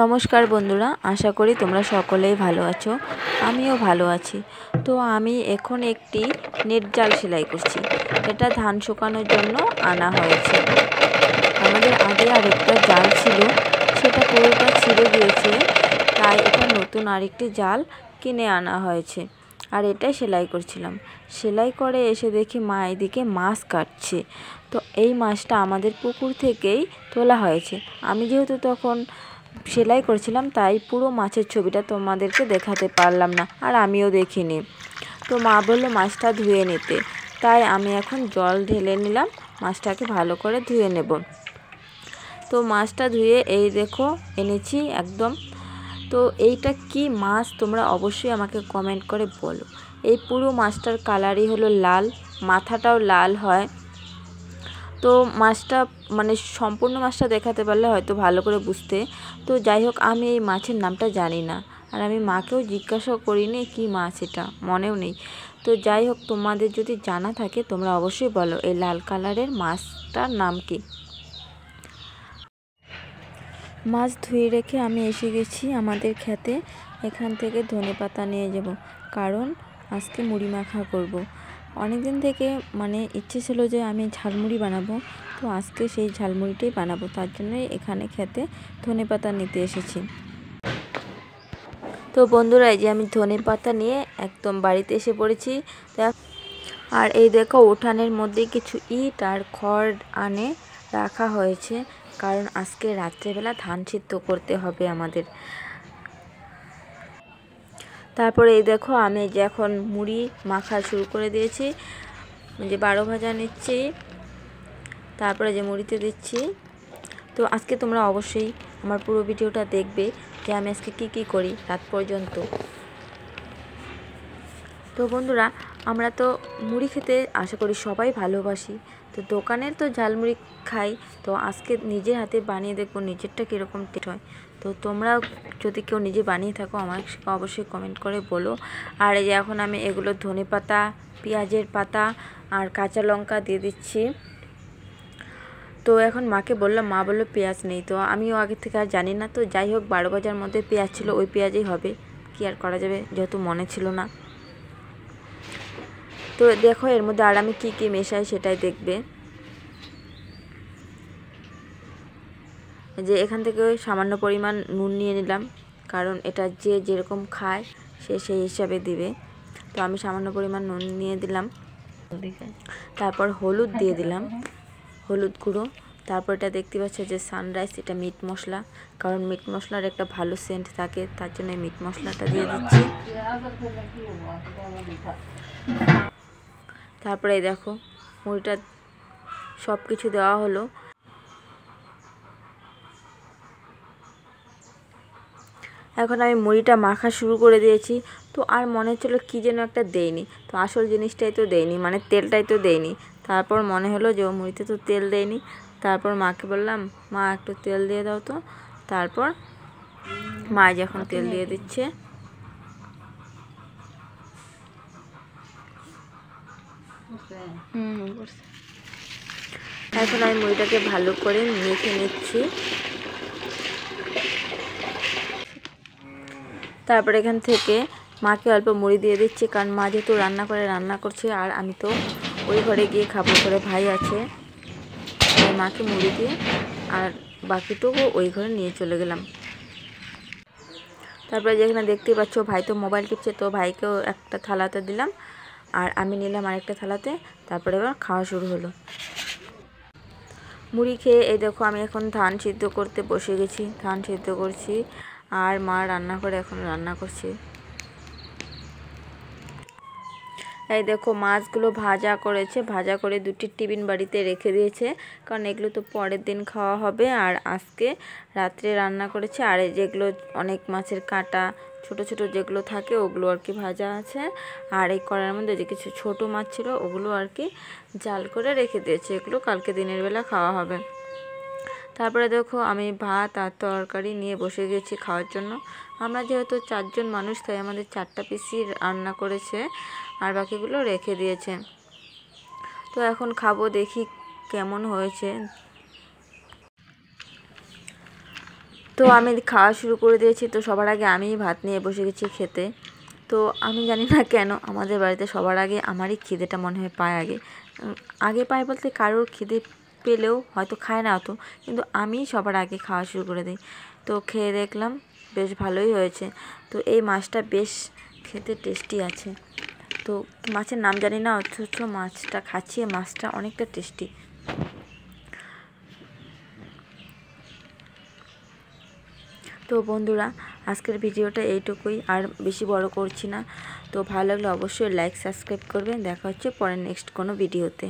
নমস্কার বন্ধুরা আশা করি তোমরা সকলেই ভালো আছো আমিও ভালো আছি তো আমি এখন একটি নেট জাল সেলাই করছি এটা ধান শুকানোর জন্য আনা হয়েছে আমাদের আগে আরেকটা জাল ছিল সেটা পুরোটা ছিঁড়ে গিয়েছে তাই এটা নতুন আরেকটি জাল কিনে আনা হয়েছে আর এটা সেলাই করছিলাম সেলাই করে এসে দেখি মা এদিকে মাছ কাটছে তো এই মাছটা আমাদের পুকুর থেকেই তোলা হয়েছে আমি যেহেতু তখন সেলাই করেছিলাম তাই পুরো মাছের ছবিটা তোমাদেরকে দেখাতে পারলাম না আর আমিও দেখিনি তো মা বললো মাছটা ধুয়ে নিতে তাই আমি এখন জল ঢেলে নিলাম মাছটাকে ভালো করে ধুয়ে নেব তো মাছটা ধুয়ে এই দেখো এনেছি একদম তো এইটা কি মাছ তোমরা অবশ্যই আমাকে কমেন্ট করে বলো এই পুরো মাছটার কালারই হলো লাল মাথাটাও লাল হয় তো মাছটা মানে সম্পূর্ণ মাছটা দেখাতে পারলে হয়তো ভালো করে বুঝতে তো যাই হোক আমি এই মাছের নামটা জানি না আর আমি মাকেও জিজ্ঞাসাও করিনি কি মাছ এটা মনেও নেই তো যাই হোক তোমাদের যদি জানা থাকে তোমরা অবশ্যই বলো এই লাল কালারের মাছটার নাম কি মাছ ধুয়ে রেখে আমি এসে গেছি আমাদের খেতে এখান থেকে ধনে পাতা নিয়ে যাব কারণ আজকে মুড়ি মাখা করব। অনেক দিন থেকে মানে ইচ্ছে ছিল যে আমি ঝালমুড়ি বানাবো তো আজকে সেই ঝালমুড়িটাই বানাবো তার জন্যই এখানে খেতে ধনে পাতা নিতে এসেছি তো বন্ধুরা এই যে আমি ধনে পাতা নিয়ে একদম বাড়িতে এসে পড়েছি আর এই দেখো উঠানের মধ্যে কিছু ইট আর খড় আনে রাখা হয়েছে কারণ আজকে রাত্রেবেলা ধান সিদ্ধ করতে হবে আমাদের তারপরে এই দেখো আমি যে এখন মুড়ি মাখা শুরু করে দিয়েছি যে বারো ভাজা নিচ্ছি তারপরে যে মুড়িতে দিচ্ছি তো আজকে তোমরা অবশ্যই আমার পুরো ভিডিওটা দেখবে যে আমি আজকে কি কি করি রাত পর্যন্ত তো বন্ধুরা আমরা তো মুড়ি খেতে আশা করি সবাই ভালোবাসি তো দোকানের তো ঝালমুড়ি খাই তো আজকে নিজের হাতে বানিয়ে দেখবো নিজেরটা কীরকম টেট হয় তো তোমরা যদি কেউ নিজে বানিয়ে থাকো আমার অবশ্যই কমেন্ট করে বলো আর এই যে এখন আমি এগুলো ধনে পাতা পেঁয়াজের পাতা আর কাঁচা লঙ্কা দিয়ে দিচ্ছি তো এখন মাকে বললাম মা বললো পেঁয়াজ নেই তো আমিও আগে থেকে আর জানি না তো যাই হোক বারো বাজার মধ্যে পেঁয়াজ ছিল ওই পেঁয়াজেই হবে কি আর করা যাবে যেহেতু মনে ছিল না তো দেখো এর মধ্যে আর আমি কী কী মেশাই সেটাই দেখবে যে এখান থেকে সামান্য পরিমাণ নুন নিয়ে নিলাম কারণ এটা যে যেরকম খায় সে সেই হিসাবে দিবে তো আমি সামান্য পরিমাণ নুন নিয়ে দিলাম তারপর হলুদ দিয়ে দিলাম হলুদ গুঁড়ো তারপর এটা দেখতে পাচ্ছি যে সানরাইস এটা মিট মশলা কারণ মিট মশলার একটা ভালো সেন্ট থাকে তার জন্য মিট মশলাটা দিয়ে দিচ্ছি তারপরে দেখো মুড়িটা সব কিছু দেওয়া হলো এখন আমি মুড়িটা মাখা শুরু করে দিয়েছি তো আর মনে হচ্ছিলো কী যেন একটা দেয়নি তো আসল জিনিসটাই তো দেয়নি মানে তেলটাই তো দেয়নি তারপর মনে হলো যে মুড়িতে তো তেল দেয়নি তারপর মাকে বললাম মা একটু তেল দিয়ে দাও তো তারপর মা যখন তেল দিয়ে দিচ্ছে এখন আমি মুড়িটাকে ভালো করে মেখে নিচ্ছি তারপরে এখান থেকে মাকে অল্প মুড়ি দিয়ে দিচ্ছি কারণ মা যেহেতু রান্না করে রান্না করছে আর আমি তো ওই ঘরে গিয়ে খাবো করে ভাই আছে মাকে মুড়ি দিয়ে আর বাকিটুকু ওই ঘরে নিয়ে চলে গেলাম তারপরে যেখানে দেখতে পাচ্ছ ভাই তো মোবাইল টিপছে তো ভাইকেও একটা থালাতে দিলাম আর আমি নিলাম আরেকটা থালাতে তারপরে এবার খাওয়া শুরু হলো মুড়ি খেয়ে এই দেখো আমি এখন ধান সিদ্ধ করতে বসে গেছি ধান সিদ্ধ করছি আর মা রান্না করে এখন রান্না করছি এই দেখো মাছগুলো ভাজা করেছে ভাজা করে দুটি টিফিন বাড়িতে রেখে দিয়েছে কারণ এগুলো তো পরের দিন খাওয়া হবে আর আজকে রাত্রে রান্না করেছে আর যেগুলো অনেক মাছের কাঁটা ছোট ছোট যেগুলো থাকে ওগুলো আর কি ভাজা আছে আর এই কড়ার মধ্যে যে কিছু ছোট মাছ ছিল ওগুলো আর কি জাল করে রেখে দিয়েছে এগুলো কালকে দিনের বেলা খাওয়া হবে তারপরে দেখো আমি ভাত আর তরকারি নিয়ে বসে গেছি খাওয়ার জন্য আমরা যেহেতু চারজন মানুষ তাই আমাদের চারটা পিসি রান্না করেছে আর বাকিগুলো রেখে দিয়েছে তো এখন খাবো দেখি কেমন হয়েছে তো আমি খাওয়া শুরু করে দিয়েছি তো সবার আগে আমি ভাত নিয়ে বসে গেছি খেতে তো আমি জানি না কেন আমাদের বাড়িতে সবার আগে আমারই খিদেটা মনে হয় পায় আগে আগে পায় বলতে কারোর খিদে পেলেও হয়তো খায় না অত কিন্তু আমি সবার আগে খাওয়া শুরু করে দিই তো খেয়ে দেখলাম বেশ ভালোই হয়েছে তো এই মাছটা বেশ খেতে টেস্টি আছে তো মাছের নাম জানি না অথচ মাছটা খাচ্ছি মাছটা অনেকটা টেস্টি তো বন্ধুরা আজকের ভিডিওটা এইটুকুই আর বেশি বড় করছি না তো ভালো লাগলে অবশ্যই লাইক সাবস্ক্রাইব করবেন দেখা হচ্ছে পরে নেক্সট কোনো ভিডিওতে